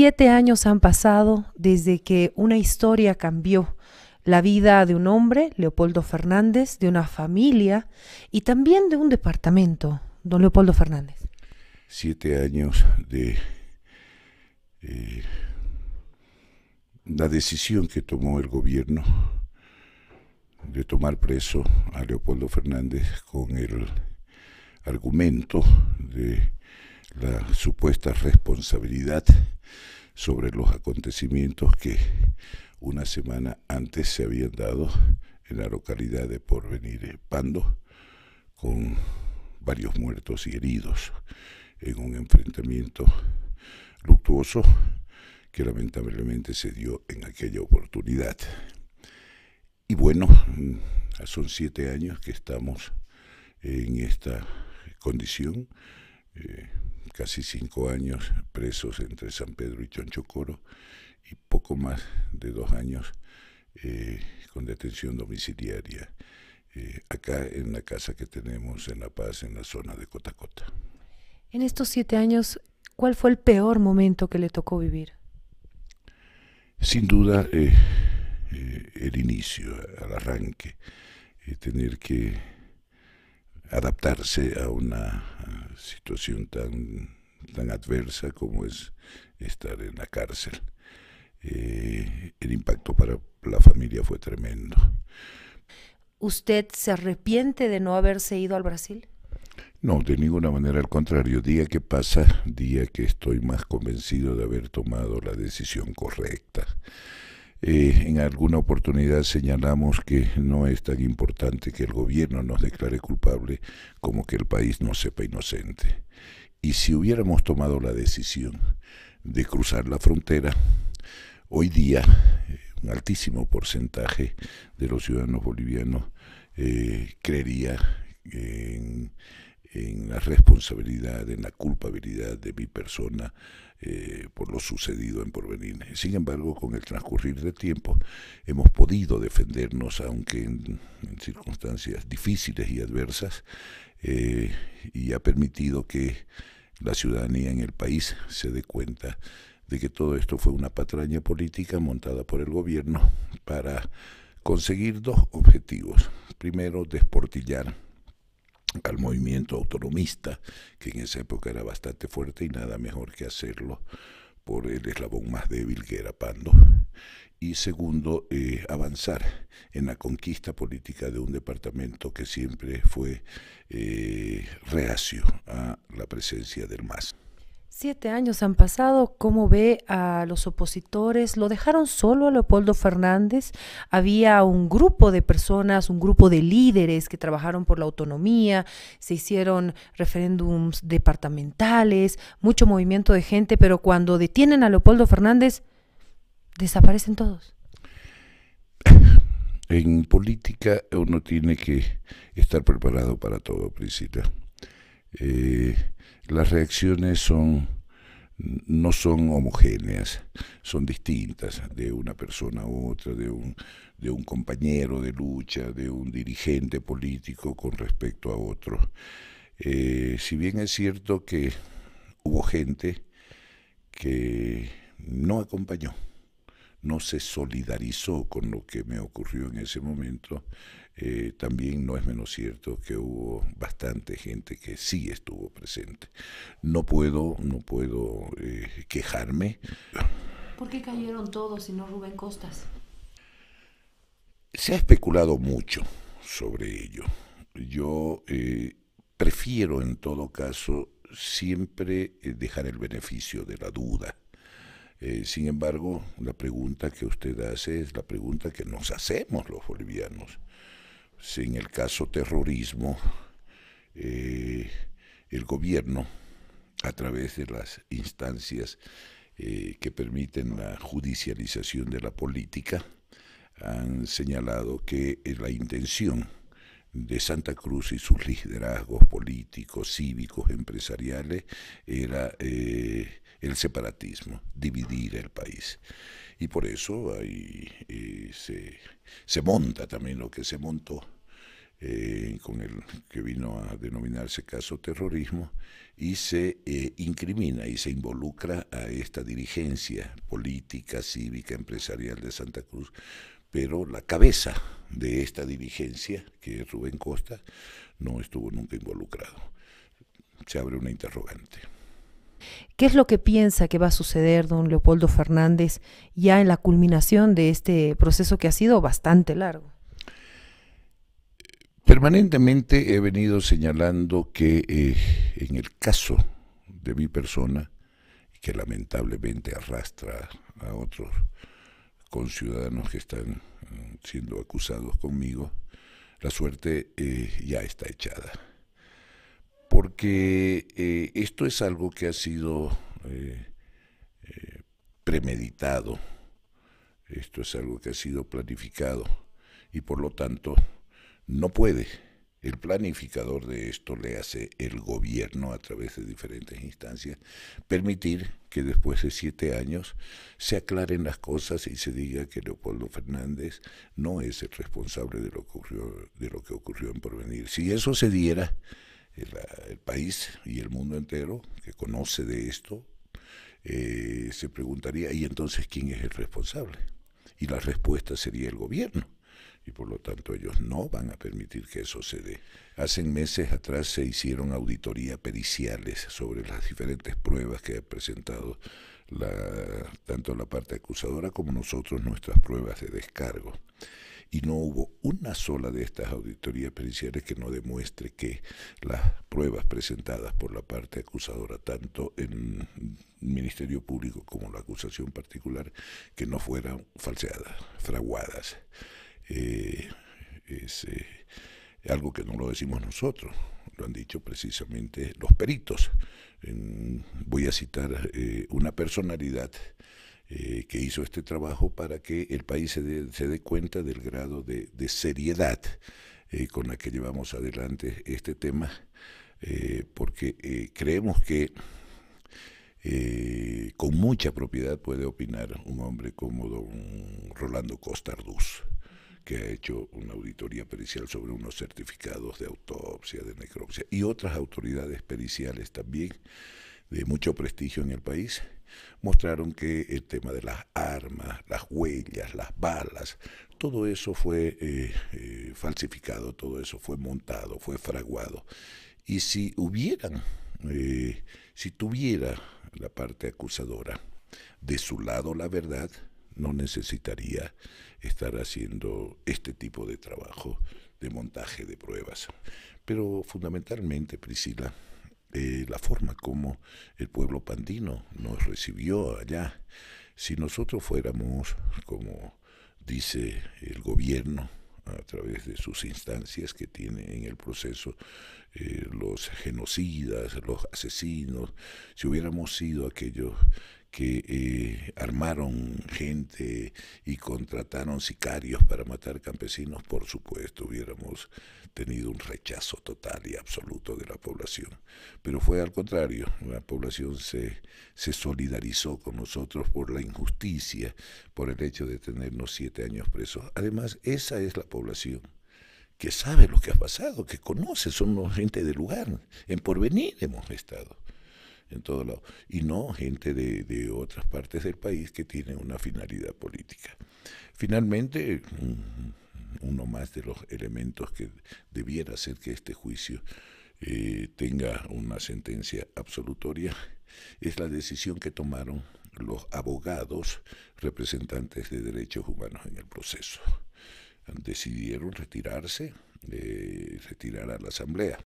Siete años han pasado desde que una historia cambió la vida de un hombre, Leopoldo Fernández, de una familia y también de un departamento, don Leopoldo Fernández. Siete años de eh, la decisión que tomó el gobierno de tomar preso a Leopoldo Fernández con el argumento de la supuesta responsabilidad sobre los acontecimientos que una semana antes se habían dado en la localidad de Porvenir eh, Pando, con varios muertos y heridos en un enfrentamiento luctuoso que lamentablemente se dio en aquella oportunidad. Y bueno, mm, son siete años que estamos en esta condición. Eh, casi cinco años presos entre San Pedro y Chonchocoro y poco más de dos años eh, con detención domiciliaria eh, acá en la casa que tenemos en La Paz, en la zona de Cotacota. En estos siete años, ¿cuál fue el peor momento que le tocó vivir? Sin duda, eh, el inicio, el arranque, tener que adaptarse a una situación tan, tan adversa como es estar en la cárcel. Eh, el impacto para la familia fue tremendo. ¿Usted se arrepiente de no haberse ido al Brasil? No, de ninguna manera, al contrario, día que pasa, día que estoy más convencido de haber tomado la decisión correcta. Eh, en alguna oportunidad señalamos que no es tan importante que el gobierno nos declare culpable como que el país nos sepa inocente. Y si hubiéramos tomado la decisión de cruzar la frontera, hoy día eh, un altísimo porcentaje de los ciudadanos bolivianos eh, creería en la responsabilidad, en la culpabilidad de mi persona eh, por lo sucedido en Porvenir. Sin embargo, con el transcurrir de tiempo hemos podido defendernos, aunque en, circunstancias difíciles y adversas, eh, y ha permitido que la ciudadanía en el país se dé cuenta de que todo esto fue una patraña política montada por el gobierno para conseguir dos objetivos. Primero, desportillar al movimiento autonomista, que en esa época era bastante fuerte y nada mejor que hacerlo por el eslabón más débil que era Pando, y segundo, eh, avanzar en la conquista política de un departamento que siempre fue eh, reacio a la presencia del MAS. Siete años han pasado, ¿cómo ve a los opositores? ¿Lo dejaron solo a Leopoldo Fernández? Había un grupo de personas, un grupo de líderes que trabajaron por la autonomía, se hicieron referéndums departamentales, mucho movimiento de gente, pero cuando detienen a Leopoldo Fernández, desaparecen todos. En política uno tiene que estar preparado para todo, Priscila. Eh, las reacciones son no son homogéneas, son distintas de una persona a otra, de un, de un compañero de lucha, de un dirigente político con respecto a otro. Eh, si bien es cierto que hubo gente que no acompañó, no se solidarizó con lo que me ocurrió en ese momento, eh, también no es menos cierto que hubo bastante gente que sí estuvo presente. No puedo, no puedo eh, quejarme. ¿Por qué cayeron todos y no Rubén Costas? Se ha especulado mucho sobre ello. Yo eh, prefiero en todo caso siempre dejar el beneficio de la duda eh, sin embargo, la pregunta que usted hace es la pregunta que nos hacemos los bolivianos. Si pues, en el caso terrorismo, eh, el gobierno, a través de las instancias eh, que permiten la judicialización de la política, han señalado que la intención de Santa Cruz y sus liderazgos políticos, cívicos, empresariales, era eh, el separatismo, dividir el país. Y por eso ahí eh, se, se, monta también lo que se montó. Eh, con el que vino a denominarse caso terrorismo, y se incrimina y se involucra a esta dirigencia política, cívica, empresarial de Santa Cruz pero la cabeza de esta dirigencia, que es Rubén Costa, no estuvo nunca involucrado. Se abre una interrogante. ¿Qué es lo que piensa que va a suceder don Leopoldo Fernández ya en la culminación de este proceso que ha sido bastante largo? Permanentemente he venido señalando que eh, en el caso de mi persona, que lamentablemente arrastra a otros con ciudadanos que están eh, siendo acusados conmigo, la suerte eh, ya está echada. Porque eh, esto es algo que ha sido premeditado, esto es algo que ha sido planificado y por lo tanto no puede el planificador de esto le hace el gobierno a través de diferentes instancias permitir que después de siete años se aclaren las cosas y se diga que Leopoldo Fernández no es el responsable de lo que ocurrió, de lo que ocurrió en Porvenir. Si eso se diera, el, país y el mundo entero que conoce de esto eh, se preguntaría, ¿y entonces quién es el responsable? Y la respuesta sería el gobierno y por lo tanto ellos no van a permitir que eso se dé. Hace meses atrás se hicieron auditorías periciales sobre las diferentes pruebas que ha presentado tanto la parte acusadora como nosotros nuestras pruebas de descargo. Y no hubo una sola de estas auditorías periciales que no demuestre que las pruebas presentadas por la parte acusadora, tanto en el Ministerio Público como la acusación particular, que no fueran falseadas, fraguadas. Eh, es eh, algo que no lo decimos nosotros, lo han dicho precisamente los peritos. voy a citar eh, una personalidad que hizo este trabajo para que el país se dé, cuenta del grado de, seriedad con la que llevamos adelante este tema, porque creemos que con mucha propiedad puede opinar un hombre como don Rolando Costarduz que ha hecho una auditoría pericial sobre unos certificados de autopsia, de necropsia y otras autoridades periciales también de mucho prestigio en el país, mostraron que el tema de las armas, las huellas, las balas, todo eso fue eh, eh, falsificado, todo eso fue montado, fue fraguado. Y si hubieran, eh, si tuviera la parte acusadora de su lado la verdad, no necesitaría estar haciendo este tipo de trabajo de montaje de pruebas. Pero fundamentalmente, Priscila, eh, la forma como el pueblo pandino nos recibió allá, si nosotros fuéramos, como dice el gobierno, a través de sus instancias que tiene en el proceso eh, los genocidas, los asesinos, si hubiéramos sido aquellos que eh, armaron gente y contrataron sicarios para matar campesinos, por supuesto hubiéramos tenido un rechazo total y absoluto de la población. Pero fue al contrario, la población se, se solidarizó con nosotros por la injusticia, por el hecho de tenernos siete años presos. Además, esa es la población que sabe lo que ha pasado, que conoce, somos gente del lugar, en porvenir hemos estado en todos Y no gente de, otras partes del país que tiene una finalidad política. Finalmente, mm, uno más de los elementos que debiera hacer que este juicio eh, tenga una sentencia absolutoria es la decisión que tomaron los abogados representantes de derechos humanos en el proceso. Decidieron retirarse, eh, retirar a la Asamblea.